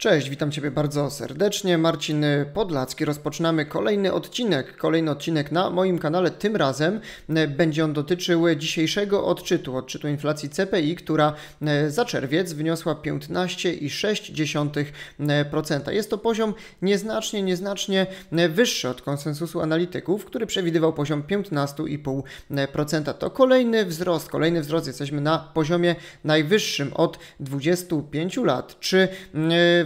Cześć, witam Ciebie bardzo serdecznie. Marcin Podlacki. Rozpoczynamy kolejny odcinek, kolejny odcinek na moim kanale. Tym razem e, będzie on dotyczył dzisiejszego odczytu, odczytu inflacji CPI, która e, za czerwiec wyniosła 15,6%. Jest to poziom nieznacznie, nieznacznie e, wyższy od konsensusu analityków, który przewidywał poziom 15,5%. To kolejny wzrost, kolejny wzrost. Jesteśmy na poziomie najwyższym od 25 lat. Czy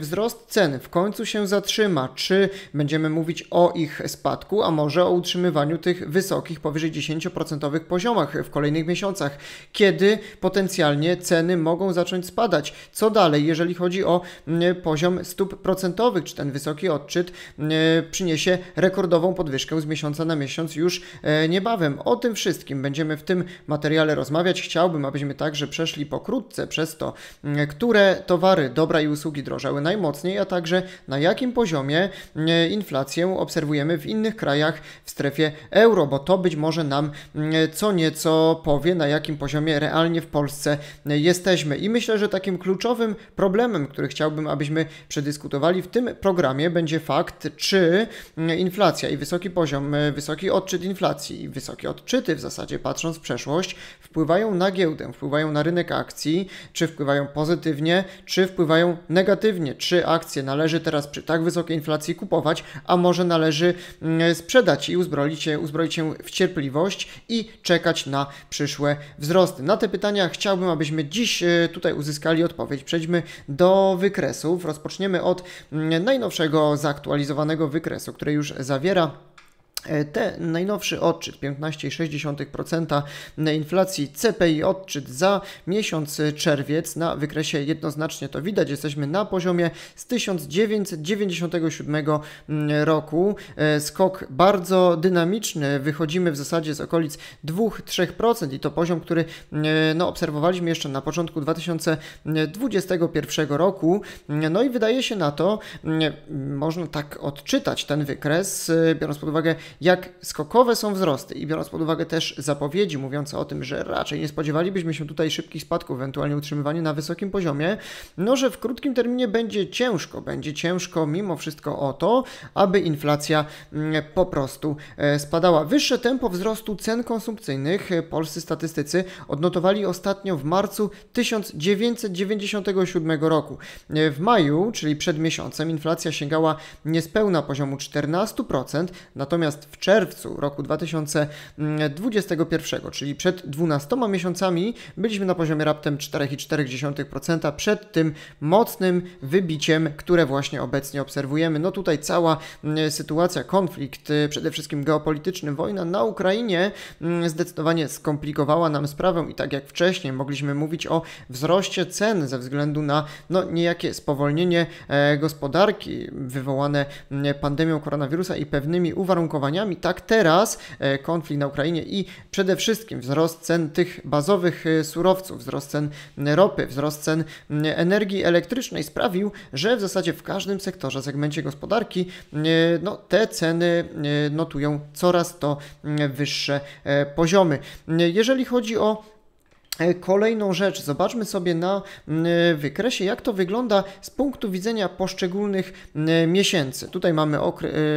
wzrost cen w końcu się zatrzyma, czy będziemy mówić o ich spadku, a może o utrzymywaniu tych wysokich, powyżej 10% poziomach w kolejnych miesiącach, kiedy potencjalnie ceny mogą zacząć spadać. Co dalej, jeżeli chodzi o poziom stóp procentowych, czy ten wysoki odczyt przyniesie rekordową podwyżkę z miesiąca na miesiąc już e, niebawem. O tym wszystkim będziemy w tym materiale rozmawiać. Chciałbym, abyśmy także przeszli pokrótce przez to, które towary, dobra i usługi drożały naj najmocniej, a także na jakim poziomie e, inflację obserwujemy w innych krajach w strefie euro, bo to być może nam e, co nieco powie, na jakim poziomie realnie w Polsce e, jesteśmy. I myślę, że takim kluczowym problemem, który chciałbym, abyśmy przedyskutowali w tym programie, będzie fakt, czy inflacja i wysoki poziom, wysoki odczyt inflacji i wysokie odczyty w zasadzie, patrząc w przeszłość, wpływają na giełdę, wpływają na rynek akcji, czy wpływają pozytywnie, czy wpływają negatywnie, czy akcje należy teraz przy tak wysokiej inflacji kupować, a może należy mm, sprzedać i uzbroić się, uzbroić się w cierpliwość i czekać na przyszłe wzrosty. Na te pytania chciałbym, abyśmy dziś e, tutaj uzyskali odpowiedź. Przejdźmy do wykresów. Rozpoczniemy od mm, najnowszego zaktualizowanego wykresu, który już zawiera E, te najnowszy odczyt 15,6% inflacji CPI odczyt za miesiąc czerwiec na wykresie jednoznacznie to widać jesteśmy na poziomie z 1997 mm, roku e, skok bardzo dynamiczny wychodzimy w zasadzie z okolic 2-3% i to poziom który mm, no, obserwowaliśmy jeszcze na początku 2021 roku mm, no i wydaje się na to można tak odczytać ten wykres e, biorąc pod uwagę jak skokowe są wzrosty i biorąc pod uwagę też zapowiedzi mówiące o tym, że raczej nie spodziewalibyśmy się tutaj szybkich spadków, ewentualnie utrzymywania na wysokim poziomie, no że w krótkim terminie będzie ciężko, będzie ciężko mimo wszystko o to, aby inflacja mm, po prostu e, spadała. Wyższe tempo wzrostu cen konsumpcyjnych e, polscy statystycy odnotowali ostatnio w marcu 1997 roku. E, w maju, czyli przed miesiącem, inflacja sięgała niespełna poziomu 14%, natomiast w czerwcu roku 2021, czyli przed 12 miesiącami, byliśmy na poziomie raptem 4,4%, przed tym mocnym wybiciem, które właśnie obecnie obserwujemy. No tutaj cała mm, sytuacja, konflikt, y, przede wszystkim geopolityczny, wojna na Ukrainie mm, zdecydowanie skomplikowała nam sprawę i tak jak wcześniej mogliśmy mówić o wzroście cen ze względu na no, niejakie spowolnienie e, gospodarki wywołane mm, pandemią koronawirusa i pewnymi uwarunkowaniami, działaniami. Tak teraz e, konflikt na Ukrainie i przede wszystkim wzrost cen tych bazowych e, surowców, wzrost cen ropy, wzrost cen mm, energii elektrycznej sprawił, że w zasadzie w każdym sektorze, segmencie gospodarki mm, e, no, te ceny mm, notują coraz to wyższe poziomy. Jeżeli chodzi o E, kolejną rzecz, zobaczmy sobie na mm, e, wykresie, jak to wygląda z punktu widzenia poszczególnych mm, e, miesięcy. Tutaj mamy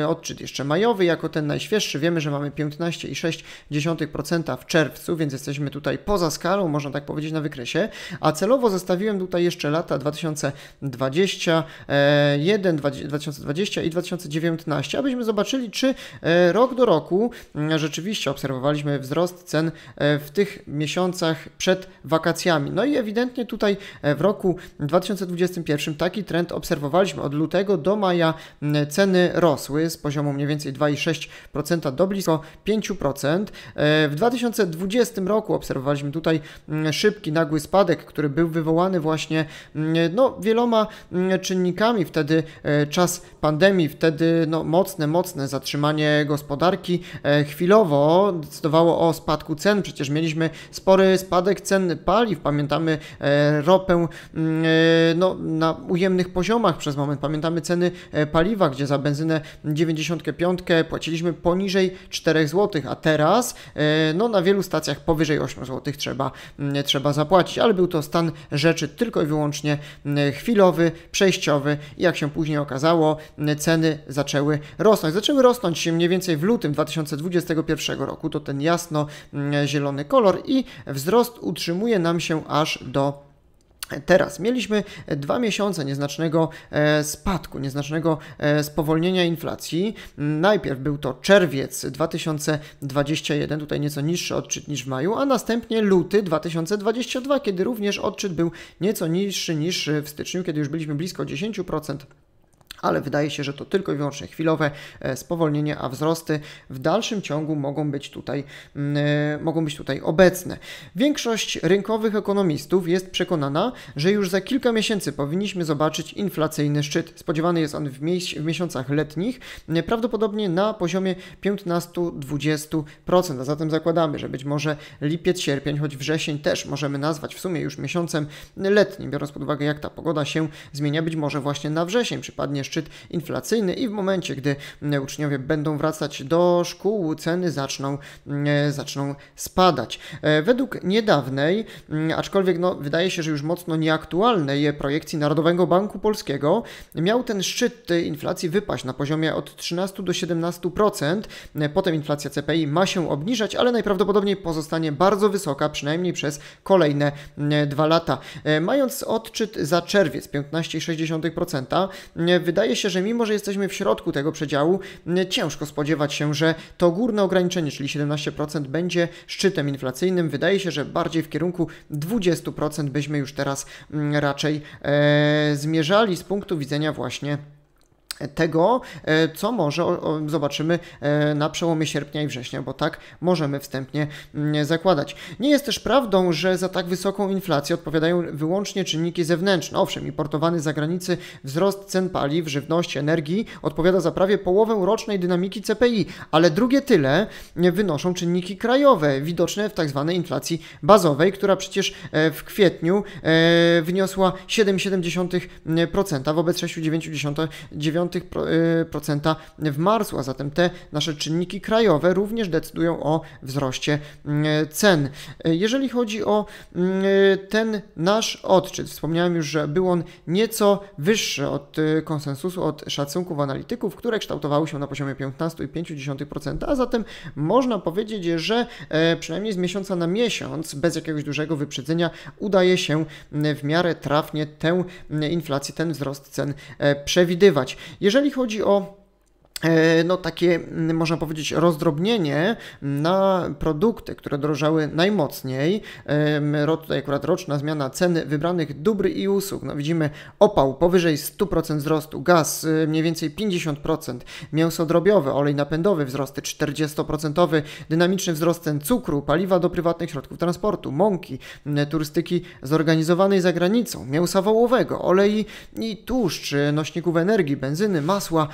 odczyt jeszcze majowy, jako ten najświeższy. Wiemy, że mamy 15,6% w czerwcu, więc jesteśmy tutaj poza skalą, można tak powiedzieć, na wykresie. A celowo zostawiłem tutaj jeszcze lata 2021, 2020 i 2019, abyśmy zobaczyli, czy rok do roku mm, rzeczywiście obserwowaliśmy wzrost cen w tych miesiącach przed przed wakacjami. No i ewidentnie tutaj e, w roku 2021 taki trend obserwowaliśmy. Od lutego do maja ceny rosły z poziomu mniej więcej 2,6% do blisko 5%. E, w 2020 roku obserwowaliśmy tutaj szybki, nagły spadek, który był wywołany właśnie no, wieloma czynnikami. Wtedy e, czas pandemii, wtedy no, mocne, mocne zatrzymanie gospodarki chwilowo decydowało o spadku cen. Przecież mieliśmy spory spadek spadek cen paliw, pamiętamy e, ropę mm, e, no, na ujemnych poziomach przez moment, pamiętamy ceny e, paliwa, gdzie za benzynę 95 płaciliśmy poniżej 4 zł, a teraz no, na wielu stacjach powyżej 8 zł trzeba, mm, trzeba zapłacić, ale był to stan rzeczy tylko i wyłącznie mm, chwilowy, przejściowy i jak się później okazało, ceny zaczęły rosnąć. Zaczęły rosnąć się mniej więcej w lutym 2021 roku, to ten jasno zielony kolor i wzrost utrzymuje nam się aż do Teraz mieliśmy dwa miesiące nieznacznego e, spadku, nieznacznego e, spowolnienia inflacji. Najpierw był to czerwiec 2021, tutaj nieco niższy odczyt niż w maju, a następnie luty 2022, kiedy również odczyt był nieco niższy niż w styczniu, kiedy już byliśmy blisko 10% ale wydaje się, że to tylko i wyłącznie chwilowe e, spowolnienie, a wzrosty w dalszym ciągu mogą być tutaj, mm, e, mogą być tutaj obecne. Większość rynkowych ekonomistów jest przekonana, że już za kilka miesięcy powinniśmy zobaczyć inflacyjny szczyt. Spodziewany jest on w, w miesiącach letnich, e, prawdopodobnie na poziomie 15-20%, a zatem zakładamy, że być może lipiec, sierpień, choć wrzesień też możemy nazwać w sumie już miesiącem letnim, biorąc pod uwagę jak ta pogoda się zmienia, być może właśnie na wrzesień przypadnie szczyt inflacyjny i w momencie, gdy mm, uczniowie będą wracać do szkół, ceny zaczną, mm, e, zaczną spadać. E, według niedawnej, mm, aczkolwiek no, wydaje się, że już mocno nieaktualnej projekcji Narodowego Banku Polskiego, miał ten szczyt e, inflacji wypaść na poziomie od 13 do 17%. Potem inflacja CPI ma się obniżać, ale najprawdopodobniej pozostanie bardzo wysoka, przynajmniej przez kolejne dwa lata. Mając odczyt za czerwiec 15,6%, wydaje wydaje się, że mimo, że jesteśmy w środku tego przedziału, ciężko spodziewać się, że to górne ograniczenie, czyli 17% będzie szczytem inflacyjnym. Wydaje się, że bardziej w kierunku 20% byśmy już teraz mm, raczej e, zmierzali z punktu widzenia właśnie tego, e, co może zobaczymy e, na przełomie sierpnia i września, bo tak możemy wstępnie mm, zakładać. Nie jest też prawdą, że za tak wysoką inflację odpowiadają wyłącznie czynniki zewnętrzne. Owszem, importowany z zagranicy wzrost cen paliw, żywności, energii odpowiada za prawie połowę rocznej dynamiki CPI, ale drugie tyle wynoszą czynniki krajowe, widoczne w tzw. Tak inflacji bazowej, która przecież e, w kwietniu wyniosła 7,7% wobec 6,9% procenta w marcu, a zatem te nasze czynniki krajowe również decydują o wzroście mm, cen. Jeżeli chodzi o mm, ten nasz odczyt, wspomniałem już, że był on nieco wyższy od y, konsensusu, od szacunków analityków, które kształtowały się na poziomie 15,5%, a zatem można powiedzieć, że e, przynajmniej z miesiąca na miesiąc, bez jakiegoś dużego wyprzedzenia, udaje się mm, w miarę trafnie tę inflację, ten wzrost cen e, przewidywać. Jeżeli chodzi o E, no takie, mm, można powiedzieć, rozdrobnienie na produkty, które drożały najmocniej. Tutaj akurat roczna zmiana ceny wybranych dóbr i usług. No widzimy opał powyżej 100% wzrostu, gaz y, mniej więcej 50%, mięso drobiowe, olej napędowy wzrosty 40%, dynamiczny wzrost cen cukru, paliwa do prywatnych środków transportu, mąki, y, turystyki zorganizowanej za granicą, mięsa wołowego, olej i tłuszcz, y, nośników energii, benzyny, masła,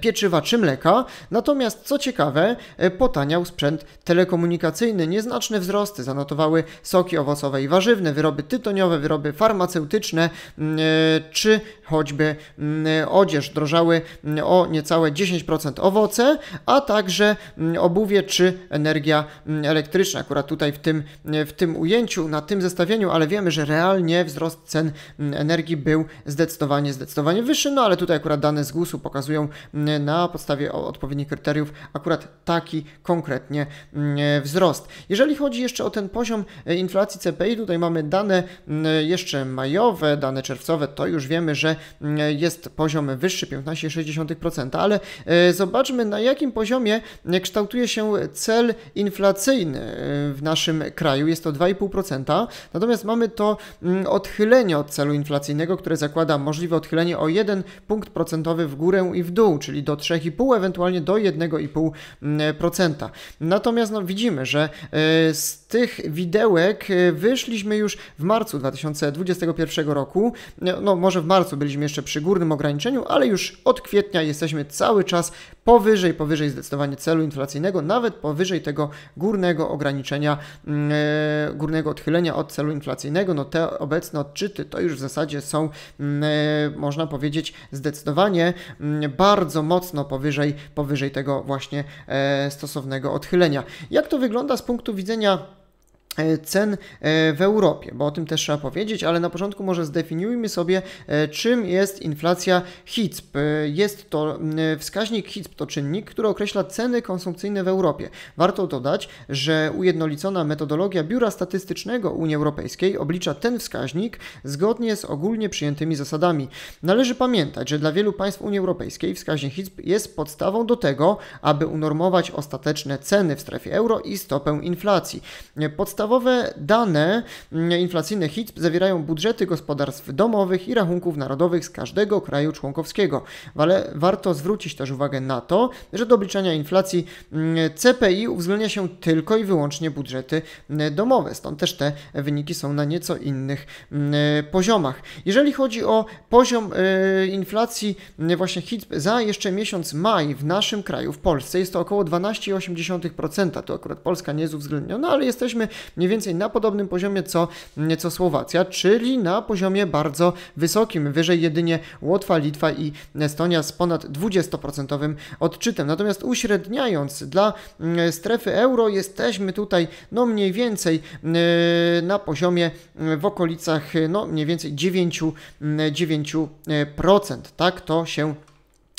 pieczywa czy mleka. Natomiast co ciekawe, e, potaniał sprzęt telekomunikacyjny. Nieznaczne wzrosty zanotowały soki owocowe i warzywne, wyroby tytoniowe, wyroby farmaceutyczne mm, e, czy choćby mm, e, odzież. Drożały mm, o niecałe 10% owoce, a także obuwie czy energia elektryczna. Akurat tutaj w tym, w tym ujęciu, na tym zestawieniu, ale wiemy, że realnie wzrost cen energii był zdecydowanie, zdecydowanie wyższy. No ale tutaj akurat dane z GUS-u pokazują na podstawie odpowiednich kryteriów akurat taki konkretnie mm, e, wzrost. Jeżeli chodzi jeszcze o ten poziom e, inflacji CPI, tutaj mamy dane mm, e, jeszcze majowe, dane czerwcowe, to już wiemy, że mm, jest poziom wyższy 15,6%, ale zobaczmy na jakim poziomie kształtuje się cel inflacyjny w naszym kraju. Jest to 2,5%, natomiast mamy to odchylenie od celu inflacyjnego, które zakłada możliwe odchylenie o 1 punkt procentowy w górę i w dół, czyli do 3,5% pół ewentualnie do 1,5%. Natomiast no, widzimy, że e, z tych widełek e, wyszliśmy już w marcu 2021 roku. E, no może w marcu byliśmy jeszcze przy górnym ograniczeniu, ale już od kwietnia jesteśmy cały czas powyżej, powyżej zdecydowanie celu inflacyjnego, nawet powyżej tego górnego ograniczenia, mm, górnego odchylenia od celu inflacyjnego. No te obecne odczyty to już w zasadzie są, mm, można powiedzieć, zdecydowanie mm, bardzo mocno powyżej powyżej, powyżej tego właśnie e, stosownego odchylenia. Jak to wygląda z punktu widzenia E, cen e, w Europie, bo o tym też trzeba powiedzieć, ale na początku może zdefiniujmy sobie, e, czym jest inflacja HICP. Jest to wskaźnik HICP, to czynnik, który określa ceny konsumpcyjne w Europie. Warto dodać, że ujednolicona metodologia Biura Statystycznego Unii Europejskiej oblicza ten wskaźnik zgodnie z ogólnie przyjętymi zasadami. Należy pamiętać, że dla wielu państw Unii Europejskiej wskaźnik HICP jest podstawą do tego, aby unormować ostateczne ceny w strefie euro i stopę inflacji. Podstawa Podstawowe dane mm, inflacyjne HIT zawierają budżety gospodarstw domowych i rachunków narodowych z każdego kraju członkowskiego, ale warto zwrócić też uwagę na to, że do obliczania inflacji mm, CPI uwzględnia się tylko i wyłącznie budżety mm, domowe, stąd też te wyniki są na nieco innych poziomach. Jeżeli chodzi o poziom e, inflacji właśnie HIT za jeszcze miesiąc maj w naszym kraju, w Polsce, jest to około 12,8%, To akurat Polska nie jest uwzględniona, ale jesteśmy mniej więcej na podobnym poziomie co, nieco mm, Słowacja, czyli na poziomie bardzo wysokim, wyżej jedynie Łotwa, Litwa i Estonia z ponad 20% odczytem. Natomiast uśredniając dla mm, strefy euro jesteśmy tutaj no mniej więcej y, na poziomie y, w okolicach y, no mniej więcej 9, 9% tak to się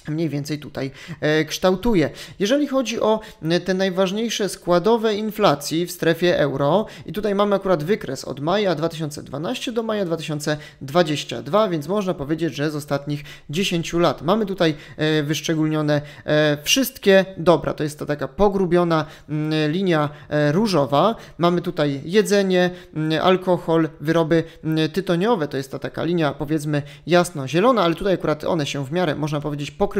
mniej więcej tutaj e, kształtuje. Jeżeli chodzi o e, te najważniejsze składowe inflacji w strefie euro, i tutaj mamy akurat wykres od maja 2012 do maja 2022, więc można powiedzieć, że z ostatnich 10 lat mamy tutaj e, wyszczególnione wszystkie dobra. To jest to taka pogrubiona mm, linia różowa. Mamy tutaj jedzenie, mm, alkohol, wyroby mm, tytoniowe, to jest ta taka linia powiedzmy jasno-zielona, ale tutaj akurat one się w miarę można powiedzieć pokrywają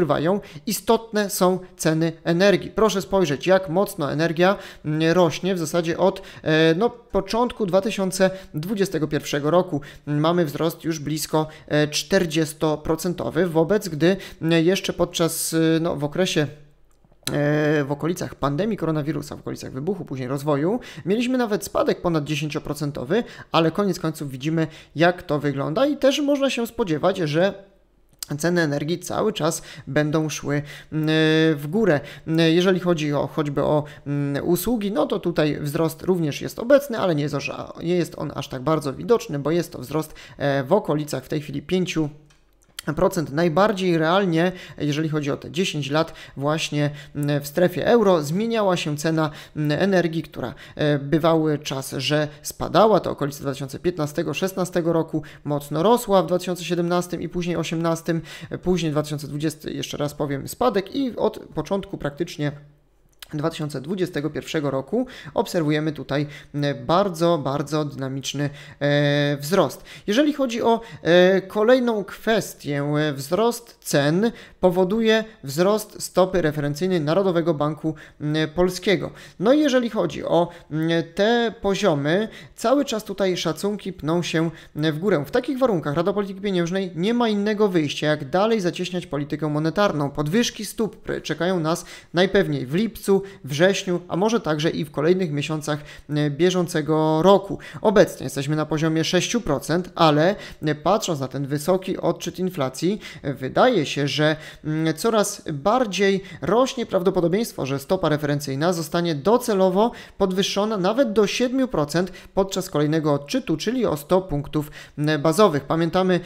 istotne są ceny energii. Proszę spojrzeć, jak mocno energia mm, rośnie w zasadzie od e, no, początku 2021 roku. Mm, mamy wzrost już blisko 40%, e, wobec gdy mm, jeszcze podczas, y, no, w okresie e, w okolicach pandemii koronawirusa, w okolicach wybuchu, później rozwoju, mieliśmy nawet spadek ponad 10%, ale koniec końców widzimy, jak to wygląda i też można się spodziewać, że ceny energii cały czas będą szły mm, w górę. Mm, jeżeli chodzi o choćby o mm, usługi, no to tutaj wzrost również jest obecny, ale nie jest, on aż tak bardzo widoczny, bo jest to wzrost e, w okolicach w tej chwili 5 procent najbardziej realnie, jeżeli chodzi o te 10 lat, właśnie mm, w strefie euro zmieniała się cena mm, energii, która e, bywały czas, że spadała, to okolice 2015-16 roku mocno rosła w 2017 i później 18, e, później 2020 jeszcze raz powiem spadek i od początku praktycznie 2021 roku obserwujemy tutaj e, bardzo, bardzo dynamiczny e, wzrost. Jeżeli chodzi o e, kolejną kwestię, wzrost cen powoduje wzrost stopy referencyjnej Narodowego Banku Polskiego. No i jeżeli chodzi o te poziomy, cały czas tutaj szacunki pną się w górę. W takich warunkach Rada Polityki Pieniężnej nie ma innego wyjścia, jak dalej zacieśniać politykę monetarną. Podwyżki stóp czekają nas najpewniej w lipcu, wrześniu, a może także i w kolejnych miesiącach e, bieżącego roku. Obecnie jesteśmy na poziomie 6%, ale e, patrząc na ten wysoki odczyt inflacji, e, wydaje się, że mm, coraz bardziej rośnie prawdopodobieństwo, że stopa referencyjna zostanie docelowo podwyższona nawet do 7% podczas kolejnego odczytu, czyli o 100 punktów bazowych. Pamiętamy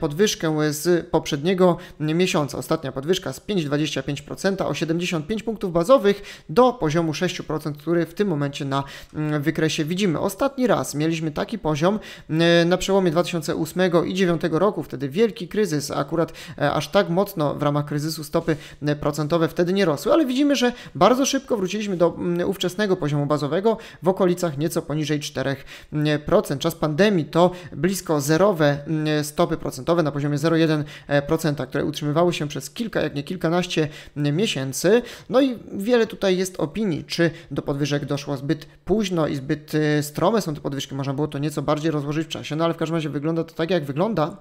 podwyżkę z poprzedniego miesiąca. Ostatnia podwyżka z 5,25% o 75 punktów bazowych do poziomu 6%, który w tym momencie na mm, wykresie widzimy. Ostatni raz mieliśmy taki poziom e, na przełomie 2008 i 2009 roku, wtedy wielki kryzys, akurat e, aż tak mocno w ramach kryzysu stopy e, procentowe wtedy nie rosły, ale widzimy, że bardzo szybko wróciliśmy do mm, ówczesnego poziomu bazowego w okolicach nieco poniżej 4%. Czas pandemii to blisko zerowe mm, stopy procentowe na poziomie 0,1%, które utrzymywały się przez kilka, jak nie kilkanaście miesięcy. No i wiele tutaj tutaj jest opinii, czy do podwyżek doszło zbyt późno i zbyt e, strome są te podwyżki, można było to nieco bardziej rozłożyć w czasie, no ale w każdym razie wygląda to tak, jak wygląda,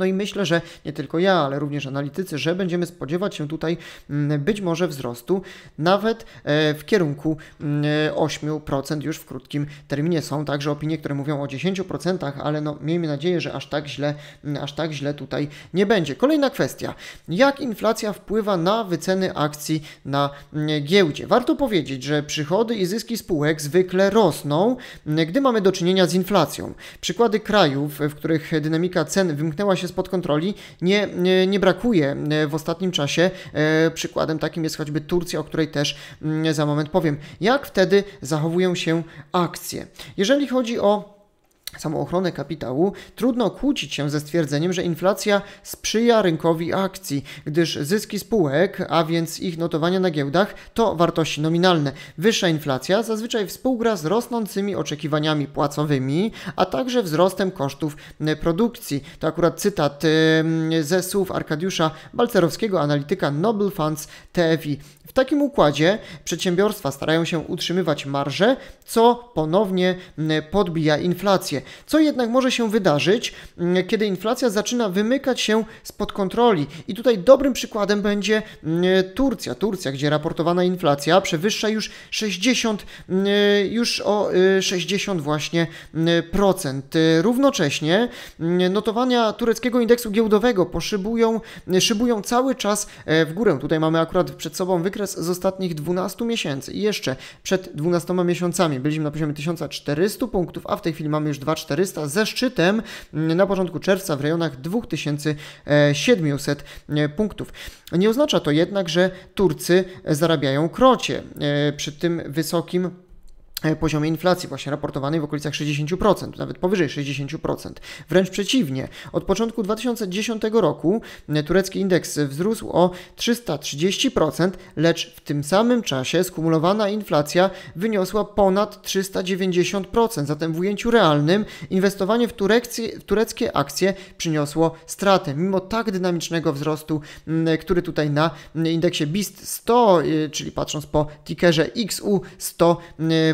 no i myślę, że nie tylko ja, ale również analitycy, że będziemy spodziewać się tutaj mm, być może wzrostu nawet e, w kierunku 8% mm, już w krótkim terminie. Są także opinie, które mówią o 10%, ale no miejmy nadzieję, że aż tak źle, mm, aż tak źle tutaj nie będzie. Kolejna kwestia. Jak inflacja wpływa na wyceny akcji na giełdzie? Warto powiedzieć, że przychody i zyski spółek zwykle rosną, gdy mamy do czynienia z inflacją. Przykłady krajów, w których dynamika cen wymknęła się spod kontroli nie, nie, nie brakuje e, w ostatnim czasie. E, przykładem takim jest choćby Turcja, o której też mm, za moment powiem. Jak wtedy zachowują się akcje? Jeżeli chodzi o samoochronę kapitału, trudno kłócić się ze stwierdzeniem, że inflacja sprzyja rynkowi akcji, gdyż zyski spółek, a więc ich notowania na giełdach, to wartości nominalne. Wyższa inflacja zazwyczaj współgra z rosnącymi oczekiwaniami płacowymi, a także wzrostem kosztów produkcji. To akurat cytat ze słów Arkadiusza Balcerowskiego, analityka Noble Funds TFI. W takim układzie przedsiębiorstwa starają się utrzymywać marże, co ponownie podbija inflację inflację. Co jednak może się wydarzyć, mm, kiedy inflacja zaczyna wymykać się spod kontroli? I tutaj dobrym przykładem będzie mm, Turcja. Turcja, gdzie raportowana inflacja przewyższa już 60, mm, już o 60 y, właśnie procent. Równocześnie notowania tureckiego indeksu giełdowego poszybują, szybują cały czas e, w górę. Tutaj mamy akurat przed sobą wykres z ostatnich 12 miesięcy i jeszcze przed 12 miesiącami byliśmy na poziomie 1400 punktów, a w tej chwili mamy już 2 2400 ze szczytem mm, na początku czerwca w rejonach 2700 e, punktów. Nie oznacza to jednak, że Turcy zarabiają krocie e, przy tym wysokim E, poziomie inflacji, właśnie raportowanej w okolicach 60%, nawet powyżej 60%. Wręcz przeciwnie, od początku 2010 roku e, turecki indeks wzrósł o 330%, lecz w tym samym czasie skumulowana inflacja wyniosła ponad 390%. Zatem w ujęciu realnym inwestowanie w, tureckie, w tureckie akcje przyniosło stratę, mimo tak dynamicznego wzrostu, który tutaj na indeksie BIST 100, e, czyli patrząc po tickerze XU100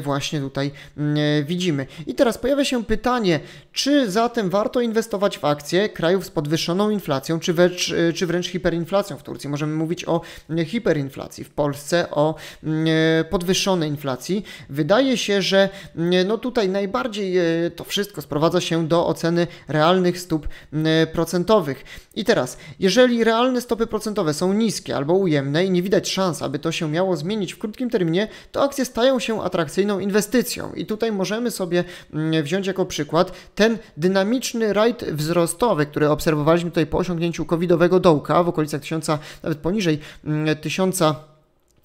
właśnie właśnie tutaj mm, e, widzimy. I teraz pojawia się pytanie, czy zatem warto inwestować w akcje krajów z podwyższoną inflacją, czy wręcz, e, czy wręcz hiperinflacją w Turcji? Możemy mówić o mm, hiperinflacji, w Polsce o mm, e, podwyższonej inflacji. Wydaje się, że no tutaj najbardziej to wszystko sprowadza się do oceny realnych stóp procentowych. I teraz, jeżeli realne stopy procentowe są niskie albo ujemne i nie widać szans, aby to się miało zmienić w krótkim terminie, to akcje stają się atrakcyjną inwestycją. I tutaj możemy sobie mm, wziąć jako przykład ten dynamiczny rajd wzrostowy, który obserwowaliśmy tutaj po osiągnięciu covidowego dołka w okolicach 1000, nawet poniżej 1000 mm,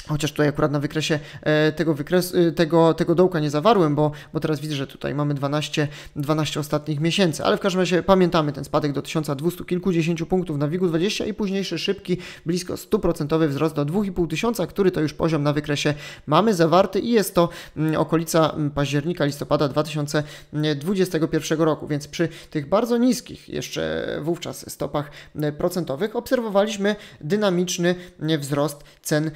Chociaż tutaj akurat na wykresie e, tego, wykres, e, tego, tego dołka nie zawarłem, bo, bo teraz widzę, że tutaj mamy 12, 12 ostatnich miesięcy, ale w każdym razie pamiętamy ten spadek do 1200 kilkudziesięciu punktów na WIG-20 i późniejszy szybki, blisko 100% wzrost do 2500, który to już poziom na wykresie mamy zawarty i jest to mm, okolica mm, października, listopada 2021 roku, więc przy tych bardzo niskich jeszcze wówczas stopach mm, procentowych obserwowaliśmy dynamiczny wzrost cen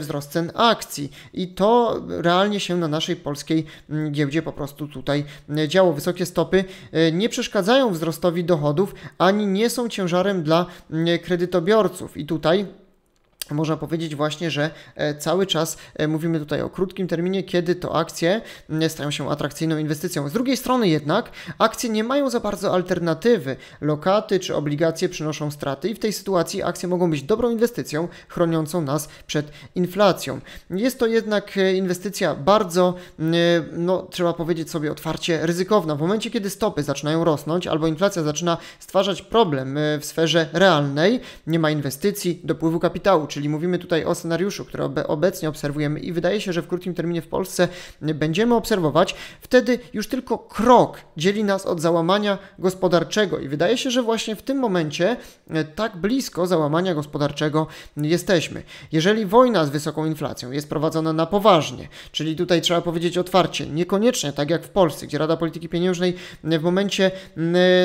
wzrost cen akcji. I to realnie się na naszej polskiej mm, giełdzie po prostu tutaj mm, działo. Wysokie stopy e, nie przeszkadzają wzrostowi dochodów, ani nie są ciężarem dla mm, kredytobiorców. I tutaj można powiedzieć właśnie, że e, cały czas e, mówimy tutaj o krótkim terminie, kiedy to akcje e, stają się atrakcyjną inwestycją. Z drugiej strony jednak akcje nie mają za bardzo alternatywy. Lokaty czy obligacje przynoszą straty i w tej sytuacji akcje mogą być dobrą inwestycją chroniącą nas przed inflacją. Jest to jednak inwestycja bardzo, no trzeba powiedzieć sobie otwarcie, ryzykowna. W momencie, kiedy stopy zaczynają rosnąć albo inflacja zaczyna stwarzać problem w sferze realnej, nie ma inwestycji, dopływu kapitału, czyli mówimy tutaj o scenariuszu, który obecnie obserwujemy i wydaje się, że w krótkim terminie w Polsce będziemy obserwować, wtedy już tylko krok dzieli nas od załamania gospodarczego i wydaje się, że właśnie w tym momencie e, tak blisko załamania gospodarczego jesteśmy. Jeżeli wojna z wysoką inflacją jest prowadzona na poważnie, czyli tutaj trzeba powiedzieć otwarcie, niekoniecznie tak jak w Polsce, gdzie Rada Polityki Pieniężnej e, w momencie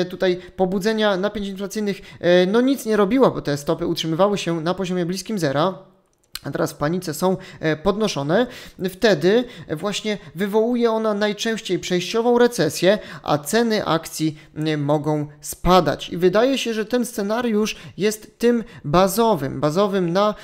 e, tutaj pobudzenia napięć inflacyjnych no nic nie robiła, bo te stopy utrzymywały się na poziomie bliskim zero. a teraz panice są e, podnoszone, wtedy właśnie wywołuje ona najczęściej przejściową recesję, a ceny akcji mogą spadać. I wydaje się, że ten scenariusz jest tym bazowym, bazowym na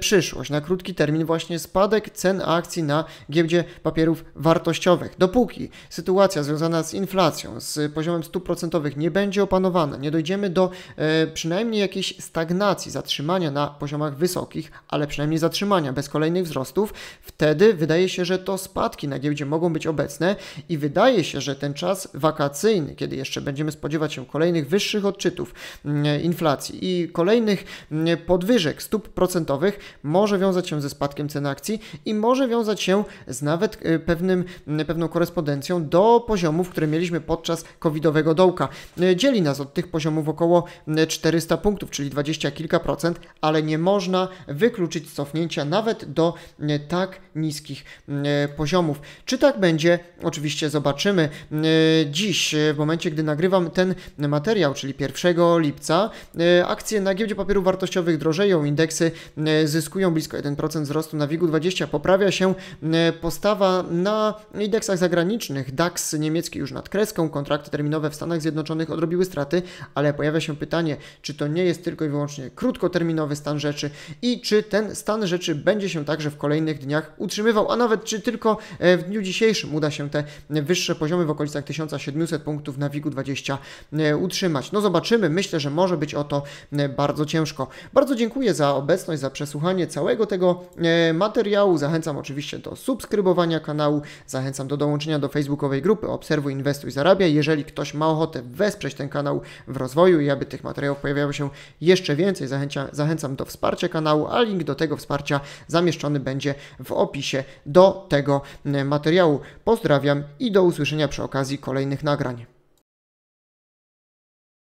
przyszłość, na krótki termin właśnie spadek cen akcji na giełdzie papierów wartościowych. Dopóki sytuacja związana z inflacją, z poziomem stóp procentowych nie będzie opanowana, nie dojdziemy do e, przynajmniej jakiejś stagnacji, zatrzymania na poziomach wysokich, ale przynajmniej zatrzymania, bez kolejnych wzrostów, wtedy wydaje się, że to spadki na giełdzie mogą być obecne i wydaje się, że ten czas wakacyjny, kiedy jeszcze będziemy spodziewać się kolejnych wyższych odczytów mm, inflacji i kolejnych mm, podwyżek stóp procentowych, może wiązać się ze spadkiem cen akcji i może wiązać się z nawet e, pewnym, mm, pewną korespondencją do poziomów, które mieliśmy podczas covidowego dołka. E, dzieli nas od tych poziomów około 400 punktów, czyli 20 kilka procent, ale nie można wykluczyć cofnięcia cofnięcia nawet do e, tak niskich e, poziomów. Czy tak będzie? Oczywiście zobaczymy. E, dziś, w momencie, gdy nagrywam ten materiał, czyli 1 lipca, akcje na giełdzie papierów wartościowych drożeją, indeksy zyskują blisko 1% wzrostu na WIG-20, poprawia się postawa na indeksach zagranicznych. DAX niemiecki już nad kreską, kontrakty terminowe w Stanach Zjednoczonych odrobiły straty, ale pojawia się pytanie, czy to nie jest tylko i wyłącznie krótkoterminowy stan rzeczy i czy ten stan rzeczy będzie się także w kolejnych dniach utrzymywał, a nawet czy tylko e, w dniu dzisiejszym uda się te wyższe poziomy w okolicach 1700 punktów na WIG-20 e, utrzymać. No zobaczymy, myślę, że może być o to e, bardzo ciężko. Bardzo dziękuję za obecność, za przesłuchanie całego tego materiału. Zachęcam oczywiście do subskrybowania kanału, zachęcam do dołączenia do facebookowej grupy Obserwuj, Inwestuj, Zarabiaj. Jeżeli ktoś ma ochotę wesprzeć ten kanał w rozwoju i aby tych materiałów pojawiało się jeszcze więcej, zachęcam do wsparcia kanału, a link do tego wsparcia wsparcia zamieszczony będzie w opisie do tego e, materiału. Pozdrawiam i do usłyszenia przy okazji kolejnych nagrań.